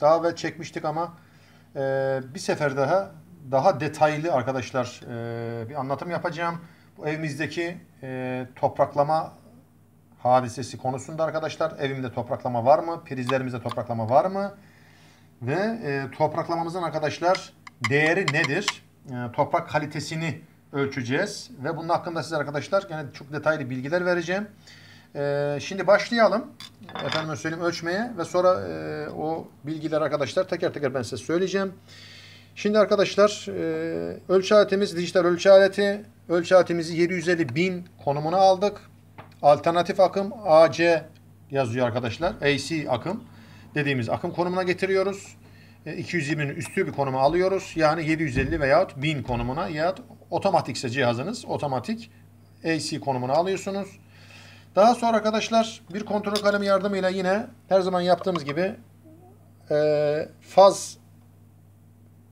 daha evvel çekmiştik ama e, bir sefer daha daha detaylı arkadaşlar e, bir anlatım yapacağım. Bu evimizdeki e, topraklama hadisesi konusunda arkadaşlar evimde topraklama var mı? Prizlerimizde topraklama var mı? Ve e, topraklamamızın arkadaşlar değeri nedir? E, toprak kalitesini ölçeceğiz ve bunun hakkında size arkadaşlar yani çok detaylı bilgiler vereceğim. Ee, şimdi başlayalım. Efendim söyleyeyim ölçmeye ve sonra e, o bilgiler arkadaşlar teker teker ben size söyleyeceğim. Şimdi arkadaşlar e, ölçü aletimiz dijital ölçü aleti. Ölçü aletimizi 750 bin konumuna aldık. Alternatif akım AC yazıyor arkadaşlar. AC akım dediğimiz akım konumuna getiriyoruz. 220'nin e, üstü bir konuma alıyoruz. Yani 750 veya 1000 konumuna ya otomatikse cihazınız otomatik AC konumuna alıyorsunuz. Daha sonra arkadaşlar bir kontrol kalemi yardımıyla yine her zaman yaptığımız gibi e, faz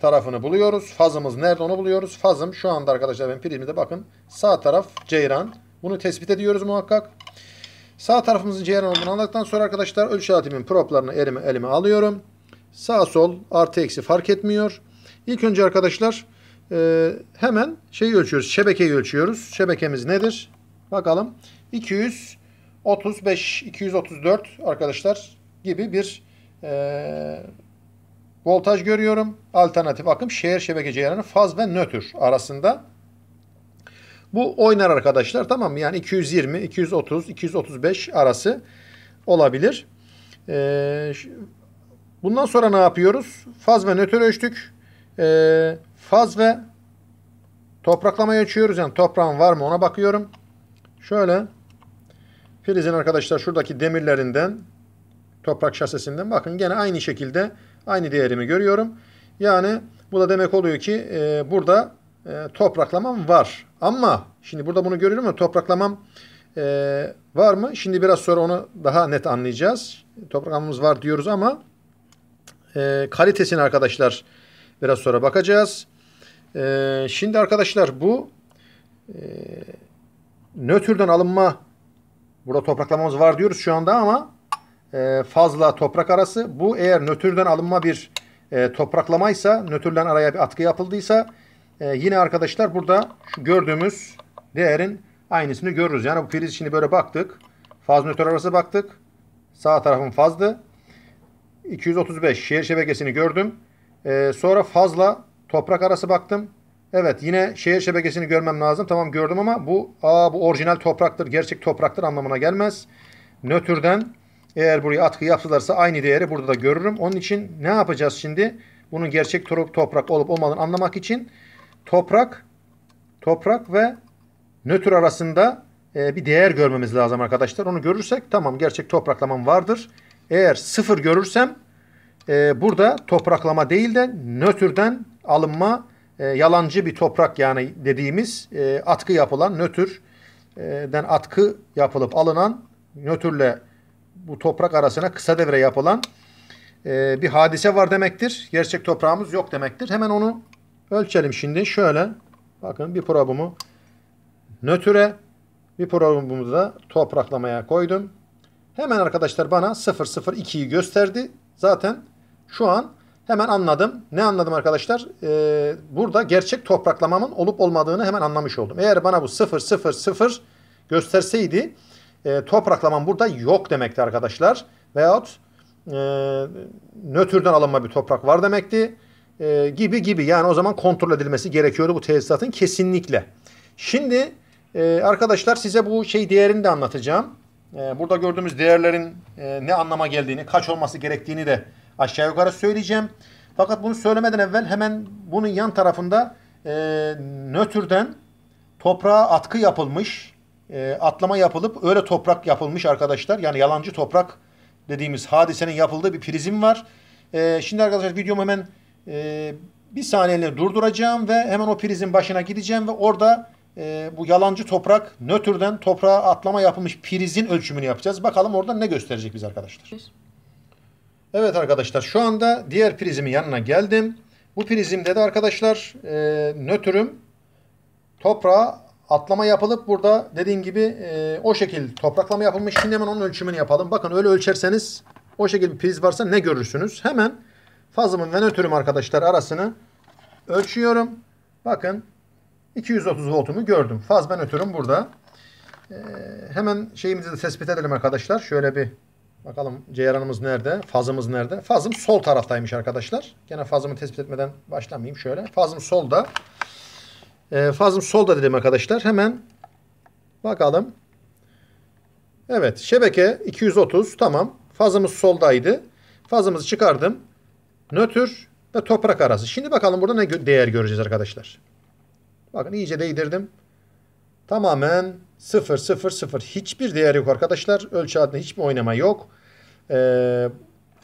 tarafını buluyoruz. Fazımız nerede onu buluyoruz. Fazım şu anda arkadaşlar ben prizmide bakın sağ taraf ceyran. Bunu tespit ediyoruz muhakkak. Sağ tarafımızın ceyran olduğunu anladıktan sonra arkadaşlar ölçü aletimin proplarını elime, elime alıyorum. Sağ sol artı eksi fark etmiyor. İlk önce arkadaşlar e, hemen şeyi ölçüyoruz. Şebekeyi ölçüyoruz. Şebekemiz nedir? Bakalım. 235, 234 arkadaşlar gibi bir e, voltaj görüyorum. Alternatif akım şehir şebeke cereyanı faz ve nötr arasında. Bu oynar arkadaşlar tamam mı? Yani 220, 230, 235 arası olabilir. Ee, bundan sonra ne yapıyoruz? Faz ve nötr ölçtük. Ee, faz ve topraklamayı açıyoruz Yani toprağın var mı ona bakıyorum. Şöyle Prizin arkadaşlar şuradaki demirlerinden toprak şasesinden bakın gene aynı şekilde aynı değerimi görüyorum. Yani bu da demek oluyor ki e, burada e, topraklamam var. Ama şimdi burada bunu görüyorum ama topraklamam e, var mı? Şimdi biraz sonra onu daha net anlayacağız. Topraklamamız var diyoruz ama e, kalitesini arkadaşlar biraz sonra bakacağız. E, şimdi arkadaşlar bu e, nötrden alınma Burada topraklamamız var diyoruz şu anda ama e, fazla toprak arası. Bu eğer nötrden alınma bir e, topraklamaysa, nötrden araya bir atkı yapıldıysa e, yine arkadaşlar burada şu gördüğümüz değerin aynısını görürüz. Yani bu priz şimdi böyle baktık. Faz nötr arası baktık. Sağ tarafın fazdı. 235 şehir şebekesini gördüm. E, sonra fazla toprak arası baktım. Evet yine şehir şebekesini görmem lazım. Tamam gördüm ama bu aa bu orijinal topraktır, gerçek topraktır anlamına gelmez. Nötrden eğer buraya atkı yaptılarsa aynı değeri burada da görürüm. Onun için ne yapacağız şimdi? Bunun gerçek toprak olup olmadığını anlamak için toprak toprak ve nötr arasında e, bir değer görmemiz lazım arkadaşlar. Onu görürsek tamam gerçek topraklamam vardır. Eğer sıfır görürsem e, burada topraklama değil de nötrden alınma e, yalancı bir toprak yani dediğimiz e, atkı yapılan nötrden e, atkı yapılıp alınan nötrle bu toprak arasına kısa devre yapılan e, bir hadise var demektir. Gerçek toprağımız yok demektir. Hemen onu ölçelim şimdi. Şöyle bakın bir probumu nötre bir probamı da topraklamaya koydum. Hemen arkadaşlar bana 002'yi gösterdi. Zaten şu an Hemen anladım. Ne anladım arkadaşlar? Ee, burada gerçek topraklamamın olup olmadığını hemen anlamış oldum. Eğer bana bu 0 0 0 gösterseydi e, topraklamam burada yok demekti arkadaşlar. Veyahut e, nötrden alınma bir toprak var demekti. E, gibi gibi yani o zaman kontrol edilmesi gerekiyordu bu tesisatın kesinlikle. Şimdi e, arkadaşlar size bu şey değerini de anlatacağım. E, burada gördüğümüz değerlerin e, ne anlama geldiğini, kaç olması gerektiğini de aşağı yukarı söyleyeceğim. Fakat bunu söylemeden evvel hemen bunun yan tarafında e, nötrden toprağa atkı yapılmış, e, atlama yapılıp öyle toprak yapılmış arkadaşlar. Yani yalancı toprak dediğimiz hadisenin yapıldığı bir prizim var. E, şimdi arkadaşlar videomu hemen e, bir saniyeliğine durduracağım ve hemen o prizin başına gideceğim ve orada e, bu yalancı toprak nötrden toprağa atlama yapılmış prizin ölçümünü yapacağız. Bakalım orada ne gösterecek biz arkadaşlar. Evet. Evet arkadaşlar şu anda diğer prizimin yanına geldim. Bu prizimde de arkadaşlar e, nötrüm toprağa atlama yapılıp burada dediğim gibi e, o şekil topraklama yapılmış. Şimdi hemen onun ölçümünü yapalım. Bakın öyle ölçerseniz o şekil bir priz varsa ne görürsünüz? Hemen fazımın ve nötrüm arkadaşlar arasını ölçüyorum. Bakın 230 voltumu gördüm. Faz ben ötürüm burada. Ee, hemen şeyimizi de tespit edelim arkadaşlar. Şöyle bir Bakalım ceyranımız nerede? Fazımız nerede? Fazım sol taraftaymış arkadaşlar. Gene fazımı tespit etmeden başlamayayım şöyle. Fazım solda. E, fazım solda dedim arkadaşlar. Hemen bakalım. Evet şebeke 230 tamam. Fazımız soldaydı. Fazımızı çıkardım. Nötr ve toprak arası. Şimdi bakalım burada ne değer göreceğiz arkadaşlar. Bakın iyice değdirdim. Tamamen 0 0 0 hiçbir değer yok arkadaşlar. Ölçü adına hiçbir oynama yok. Ee,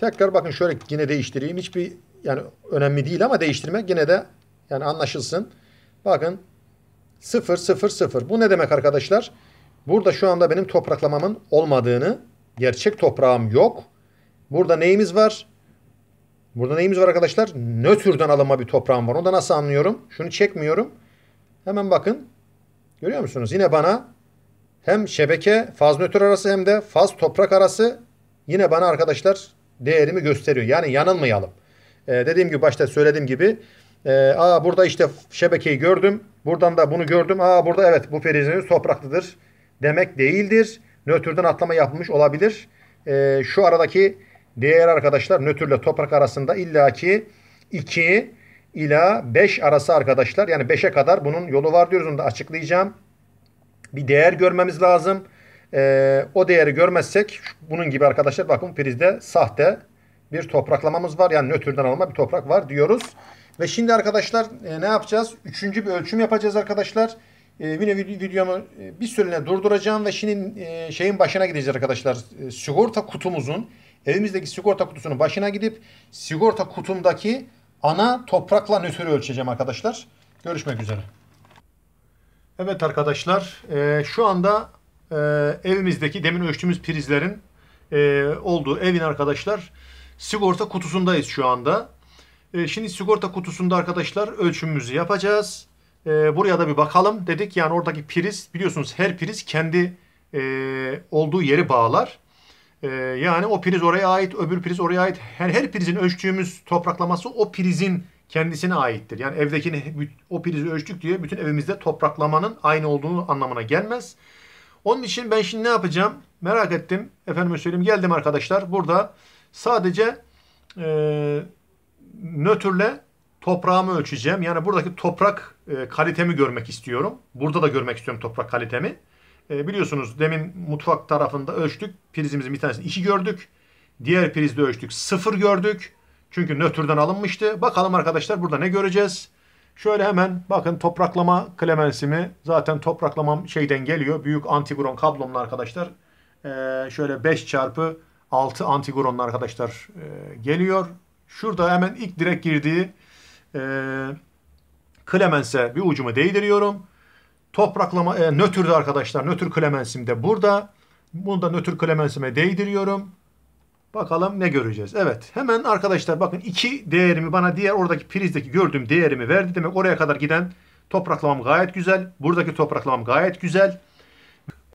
tekrar bakın şöyle yine değiştireyim. Hiçbir yani önemli değil ama değiştirmek yine de yani anlaşılsın. Bakın 0 0 0. Bu ne demek arkadaşlar? Burada şu anda benim topraklamamın olmadığını, gerçek toprağım yok. Burada neyimiz var? Burada neyimiz var arkadaşlar? Nötrden alınma bir toprağım var. Onu da nasıl anlıyorum? Şunu çekmiyorum. Hemen bakın. Görüyor musunuz? Yine bana hem şebeke faz nötr arası hem de faz toprak arası yine bana arkadaşlar değerimi gösteriyor. Yani yanılmayalım. Ee, dediğim gibi başta söylediğim gibi e, aa burada işte şebekeyi gördüm. Buradan da bunu gördüm. Aa burada evet bu perizenin topraklıdır demek değildir. Nötrden atlama yapmış olabilir. E, şu aradaki değer arkadaşlar nötrle toprak arasında illaki 2 ila 5 arası arkadaşlar. Yani 5'e kadar bunun yolu var diyoruz. Onu da açıklayacağım bir değer görmemiz lazım. E, o değeri görmezsek bunun gibi arkadaşlar bakın prizde sahte bir topraklamamız var. Yani nötrden alma bir toprak var diyoruz. Ve şimdi arkadaşlar e, ne yapacağız? Üçüncü bir ölçüm yapacağız arkadaşlar. E, videomu e, bir süreliğine durduracağım ve şimdi e, şeyin başına gideceğiz arkadaşlar. E, sigorta kutumuzun evimizdeki sigorta kutusunun başına gidip sigorta kutumdaki ana toprakla nötrü ölçeceğim arkadaşlar. Görüşmek üzere. Evet arkadaşlar e, şu anda e, evimizdeki demin ölçtüğümüz prizlerin e, olduğu evin arkadaşlar sigorta kutusundayız şu anda. E, şimdi sigorta kutusunda arkadaşlar ölçümümüzü yapacağız. E, buraya da bir bakalım dedik. Yani oradaki priz biliyorsunuz her priz kendi e, olduğu yeri bağlar. E, yani o priz oraya ait öbür priz oraya ait. Her, her prizin ölçtüğümüz topraklaması o prizin kendisine aittir. Yani evdekini o prizi ölçtük diye bütün evimizde topraklamanın aynı olduğunu anlamına gelmez. Onun için ben şimdi ne yapacağım? Merak ettim. Efendime söyleyeyim geldim arkadaşlar. Burada sadece e, nötrle toprağımı ölçeceğim. Yani buradaki toprak e, kalitemi görmek istiyorum. Burada da görmek istiyorum toprak kalitemi. E, biliyorsunuz demin mutfak tarafında ölçtük. Prizimizin bir tanesini iki gördük. Diğer prizde ölçtük sıfır gördük. Çünkü nötrden alınmıştı. Bakalım arkadaşlar burada ne göreceğiz? Şöyle hemen bakın topraklama klemensimi zaten topraklamam şeyden geliyor. Büyük antigoron kablomla arkadaşlar. Ee, şöyle 5 çarpı 6 antigoronla arkadaşlar e, geliyor. Şurada hemen ilk direkt girdiği e, klemense bir ucumu değdiriyorum. Topraklama e, nötrde arkadaşlar. Nötr klemensim de burada. Bunu da nötr klemensime değdiriyorum. Bakalım ne göreceğiz. Evet hemen arkadaşlar bakın 2 değerimi bana diğer oradaki prizdeki gördüğüm değerimi verdi. Demek oraya kadar giden topraklamam gayet güzel. Buradaki topraklamam gayet güzel.